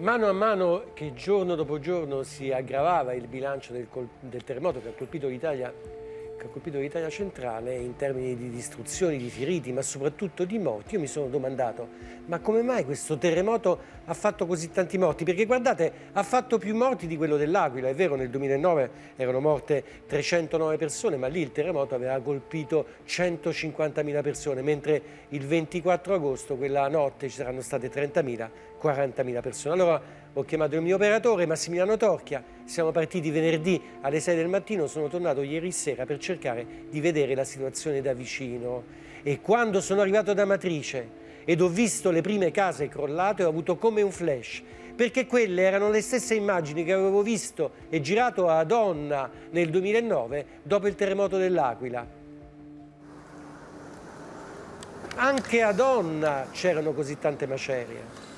Mano a mano che giorno dopo giorno si aggravava il bilancio del, del terremoto che ha colpito l'Italia che ha colpito l'Italia centrale in termini di distruzioni, di feriti, ma soprattutto di morti, io mi sono domandato ma come mai questo terremoto ha fatto così tanti morti? Perché guardate, ha fatto più morti di quello dell'Aquila, è vero, nel 2009 erano morte 309 persone, ma lì il terremoto aveva colpito 150.000 persone, mentre il 24 agosto, quella notte, ci saranno state 30.000, 40.000 persone. Allora, ho chiamato il mio operatore Massimiliano Torchia, siamo partiti venerdì alle 6 del mattino, sono tornato ieri sera per cercare di vedere la situazione da vicino e quando sono arrivato da Matrice ed ho visto le prime case crollate ho avuto come un flash perché quelle erano le stesse immagini che avevo visto e girato a Donna nel 2009 dopo il terremoto dell'Aquila. Anche a Donna c'erano così tante macerie.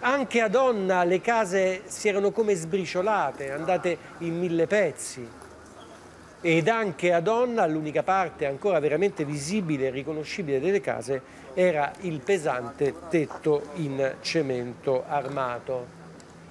Anche a Donna le case si erano come sbriciolate, andate in mille pezzi. Ed anche a Donna l'unica parte ancora veramente visibile e riconoscibile delle case era il pesante tetto in cemento armato.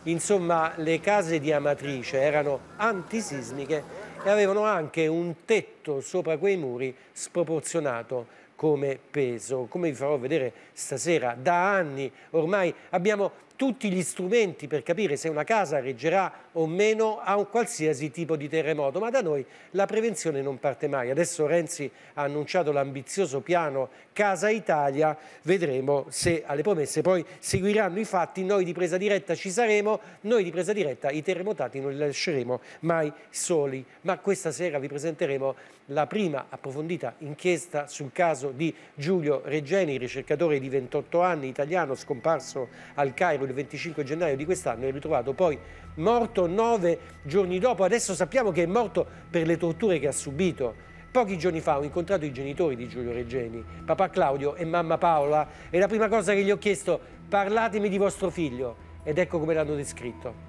Insomma, le case di Amatrice erano antisismiche e avevano anche un tetto sopra quei muri sproporzionato, come peso. Come vi farò vedere stasera, da anni ormai abbiamo tutti gli strumenti per capire se una casa reggerà o meno a un qualsiasi tipo di terremoto, ma da noi la prevenzione non parte mai. Adesso Renzi ha annunciato l'ambizioso piano Casa Italia, vedremo se alle promesse poi seguiranno i fatti, noi di presa diretta ci saremo, noi di presa diretta i terremotati non li lasceremo mai soli, ma questa sera vi presenteremo la prima approfondita inchiesta sul caso caso di Giulio Reggeni, ricercatore di 28 anni italiano scomparso al Cairo il 25 gennaio di quest'anno e ritrovato poi morto nove giorni dopo. Adesso sappiamo che è morto per le torture che ha subito. Pochi giorni fa ho incontrato i genitori di Giulio Reggeni, papà Claudio e mamma Paola, e la prima cosa che gli ho chiesto, parlatemi di vostro figlio, ed ecco come l'hanno descritto.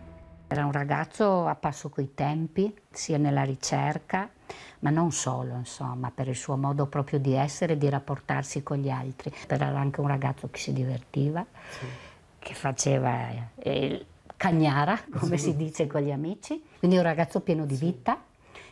Era un ragazzo a passo coi tempi, sia nella ricerca ma non solo, insomma, per il suo modo proprio di essere, e di rapportarsi con gli altri. Era anche un ragazzo che si divertiva, sì. che faceva eh, cagnara, come sì. si dice con gli amici, quindi un ragazzo pieno di vita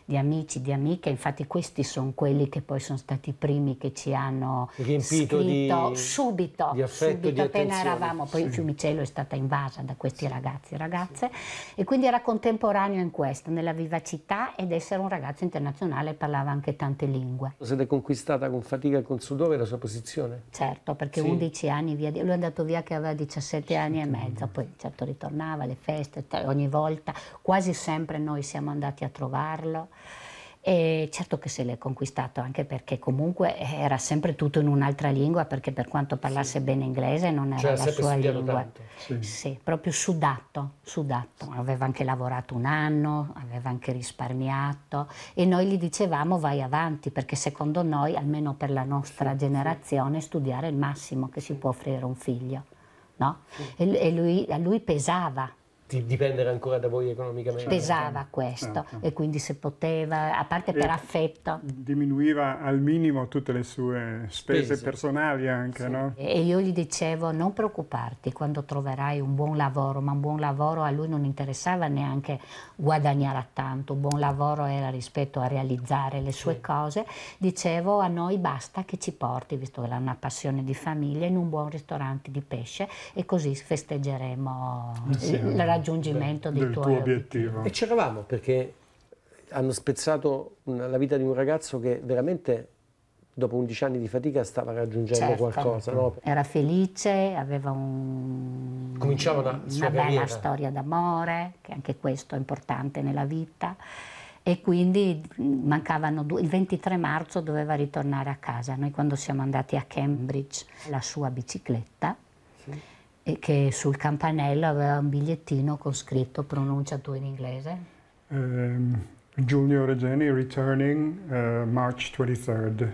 di amici, di amiche, infatti questi sono quelli che poi sono stati i primi che ci hanno riempito scritto di, subito, di affetto, subito appena eravamo, poi sì. Fiumicello è stata invasa da questi ragazzi e ragazze sì. e quindi era contemporaneo in questo, nella vivacità ed essere un ragazzo internazionale parlava anche tante lingue. Lo Siete conquistata con fatica e con sudore la sua posizione? Certo, perché sì. 11 anni via, lui è andato via che aveva 17 anni e mezzo, poi certo ritornava alle feste, ogni volta, quasi sempre noi siamo andati a trovarlo e certo che se l'è conquistato anche perché comunque era sempre tutto in un'altra lingua perché per quanto parlasse sì. bene inglese non era cioè, la sua lingua. Sì. sì. proprio sudato, sudato. Aveva anche lavorato un anno, aveva anche risparmiato e noi gli dicevamo vai avanti perché secondo noi, almeno per la nostra sì, generazione, studiare è il massimo che si può offrire a un figlio. No? E, lui, a lui pesava di dipendere ancora da voi economicamente. Pesava ah, questo certo. e quindi se poteva, a parte per e affetto. Diminuiva al minimo tutte le sue spese, spese. personali anche, sì. no? E io gli dicevo non preoccuparti quando troverai un buon lavoro, ma un buon lavoro a lui non interessava neanche guadagnare tanto, un buon lavoro era rispetto a realizzare le sue sì. cose. Dicevo a noi basta che ci porti, visto che era una passione di famiglia, in un buon ristorante di pesce e così festeggeremo eh sì. la raggiungimento del, del tuo obiettivo. E c'eravamo perché hanno spezzato una, la vita di un ragazzo che veramente dopo 11 anni di fatica stava raggiungendo certo. qualcosa. No? Era felice, aveva un... Cominciava una, una bella storia d'amore, che anche questo è importante nella vita e quindi mm, mancavano due, il 23 marzo doveva ritornare a casa. Noi quando siamo andati a Cambridge, la sua bicicletta sì e che sul campanello aveva un bigliettino con scritto pronuncia tu in inglese. Um, Giulio Regeni returning uh, March 23rd.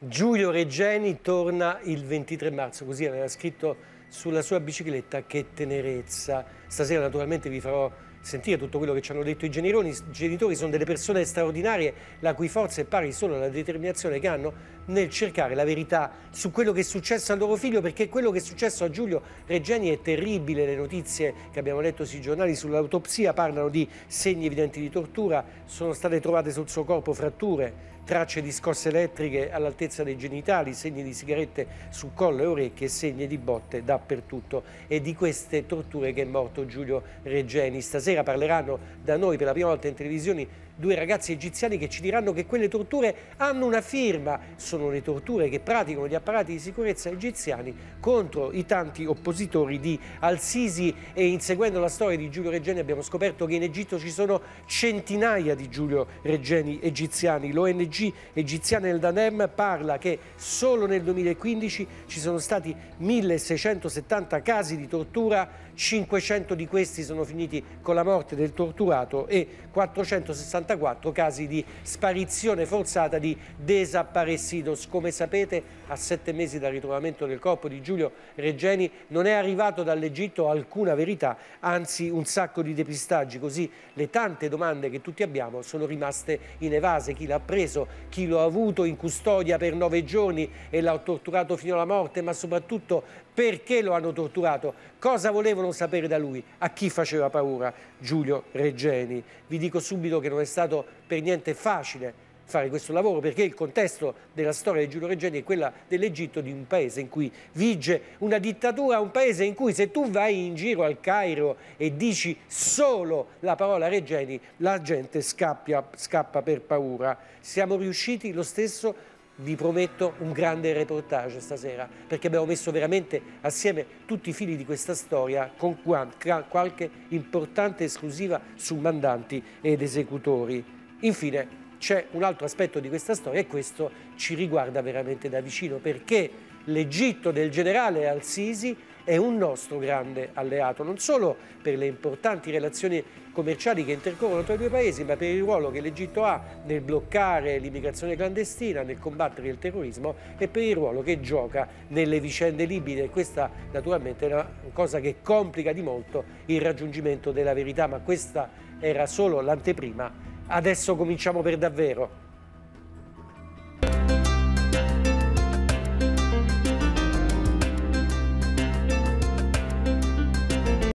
Giulio Regeni torna il 23 marzo, così aveva scritto sulla sua bicicletta che tenerezza. Stasera naturalmente vi farò sentire tutto quello che ci hanno detto i genitori, i genitori sono delle persone straordinarie la cui forza è pari solo alla determinazione che hanno nel cercare la verità su quello che è successo al loro figlio, perché quello che è successo a Giulio Reggiani è terribile. Le notizie che abbiamo letto sui giornali sull'autopsia parlano di segni evidenti di tortura, sono state trovate sul suo corpo fratture, tracce di scosse elettriche all'altezza dei genitali, segni di sigarette su collo e orecchie e segni di botte dappertutto. E di queste torture che è morto Giulio Reggiani. Stasera parleranno da noi per la prima volta in televisione due ragazzi egiziani che ci diranno che quelle torture hanno una firma, sono le torture che praticano gli apparati di sicurezza egiziani contro i tanti oppositori di Al-Sisi e inseguendo la storia di Giulio Reggeni abbiamo scoperto che in Egitto ci sono centinaia di Giulio Reggeni egiziani. L'ONG egiziana El Danem parla che solo nel 2015 ci sono stati 1670 casi di tortura, 500 di questi sono finiti con la morte del torturato e 460 54 casi di sparizione forzata di desaparecidos. Come sapete, a sette mesi dal ritrovamento del corpo di Giulio Reggeni non è arrivato dall'Egitto alcuna verità, anzi un sacco di depistaggi, così le tante domande che tutti abbiamo sono rimaste in evase. Chi l'ha preso, chi lo ha avuto in custodia per nove giorni e l'ha torturato fino alla morte, ma soprattutto perché lo hanno torturato, cosa volevano sapere da lui, a chi faceva paura Giulio Reggeni. Vi dico subito che non è stato per niente facile fare questo lavoro perché il contesto della storia di Giulio Reggeni è quella dell'Egitto di un paese in cui vige una dittatura, un paese in cui se tu vai in giro al Cairo e dici solo la parola Reggeni la gente scappia, scappa per paura. Siamo riusciti lo stesso vi prometto un grande reportage stasera, perché abbiamo messo veramente assieme tutti i fili di questa storia con qualche importante esclusiva su mandanti ed esecutori. Infine c'è un altro aspetto di questa storia e questo ci riguarda veramente da vicino, perché l'Egitto del generale Al-Sisi è un nostro grande alleato, non solo per le importanti relazioni commerciali che intercorrono tra i due paesi, ma per il ruolo che l'Egitto ha nel bloccare l'immigrazione clandestina, nel combattere il terrorismo e per il ruolo che gioca nelle vicende libide. Questa naturalmente è una cosa che complica di molto il raggiungimento della verità, ma questa era solo l'anteprima. Adesso cominciamo per davvero.